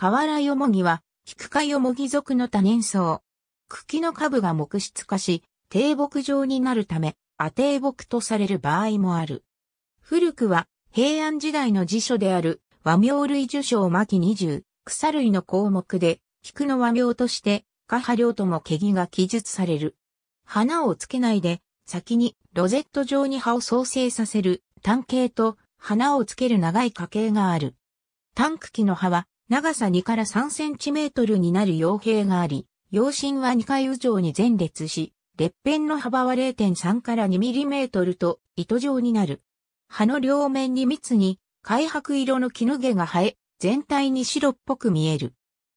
河原よもぎは、菊ク科よもぎ属の多年草。茎の下部が木質化し、低木状になるため、アテ木とされる場合もある。古くは、平安時代の辞書である、和名類受賞巻20、草類の項目で、菊の和名として、下波量とも毛木が記述される。花をつけないで、先にロゼット状に葉を創生させる単形と花をつける長い花系がある。単茎の葉は長さ2から3センチメートルになる傭兵があり、傭身は2回以上に前列し、列片の幅は0.3から2ミリメートルと糸状になる。葉の両面に密に、開白色の絹毛が生え、全体に白っぽく見える。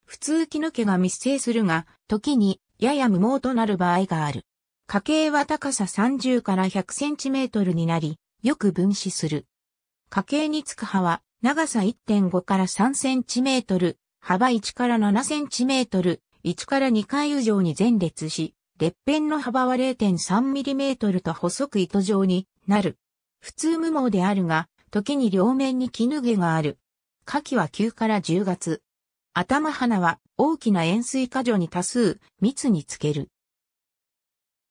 普通絹毛が密生するが、時にやや無毛となる場合がある。家系は高さ30から100センチメートルになり、よく分子する。家系につく葉は長さ1.5から3センチメートル、幅1から7センチメートル、1から2回以上に前列し、列片の幅は0.3ミリメートルと細く糸状になる。普通無毛であるが、時に両面に絹毛がある。夏季は9から10月。頭花は大きな円錐花序に多数、密につける。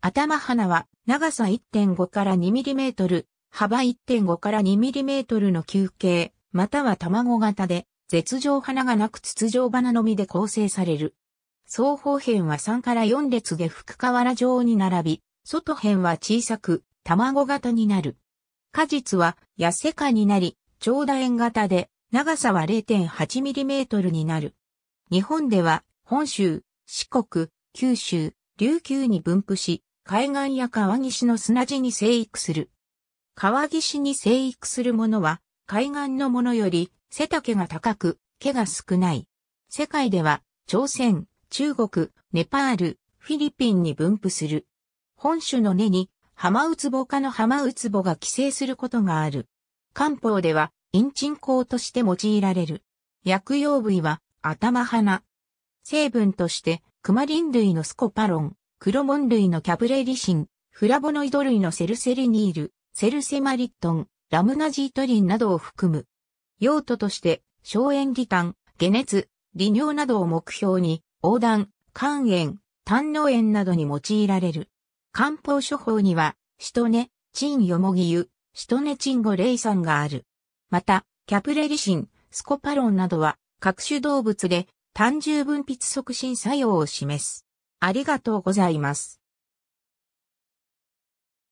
頭花は長さ1.5から 2mm、幅1.5から 2mm の球形、または卵型で、絶状花がなく筒状花のみで構成される。双方辺は3から4列下河原状に並び、外辺は小さく、卵型になる。果実は、痩せ果になり、長楕円型で、長さは 0.8mm になる。日本では、本州、四国、九州、琉球に分布し、海岸や川岸の砂地に生育する。川岸に生育するものは、海岸のものより背丈が高く、毛が少ない。世界では、朝鮮、中国、ネパール、フィリピンに分布する。本種の根に、ハマウツボ科のハマウツボが寄生することがある。漢方では、陰鎮香として用いられる。薬用部位は、頭花。成分として、クマリン類のスコパロン、クロモン類のキャブレリシン、フラボノイド類のセルセリニール、セルセマリットン、ラムナジートリンなどを含む。用途として、消炎器官、解熱、利尿などを目標に、黄断、肝炎、胆の炎などに用いられる。漢方処方には、シトネ、チンヨモギ油、シトネチンゴレイ酸がある。また、キャプレリシン、スコパロンなどは、各種動物で、単純分泌促進作用を示す。ありがとうございます。